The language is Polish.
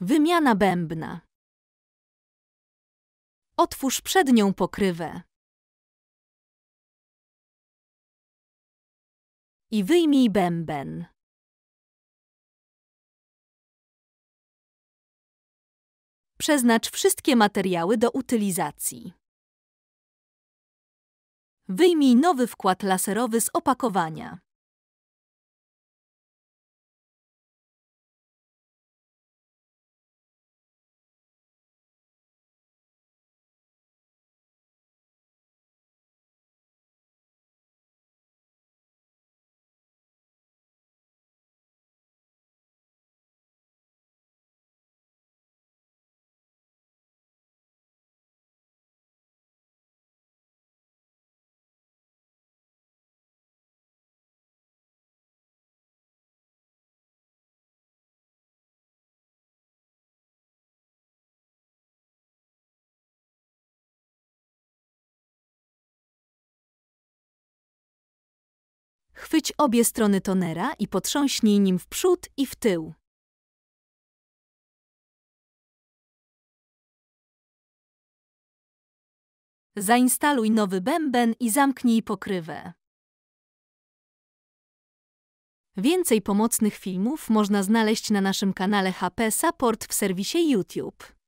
Wymiana bębna. Otwórz przednią pokrywę i wyjmij bęben. Przeznacz wszystkie materiały do utylizacji. Wyjmij nowy wkład laserowy z opakowania. Chwyć obie strony tonera i potrząśnij nim w przód i w tył. Zainstaluj nowy bęben i zamknij pokrywę. Więcej pomocnych filmów można znaleźć na naszym kanale HP Support w serwisie YouTube.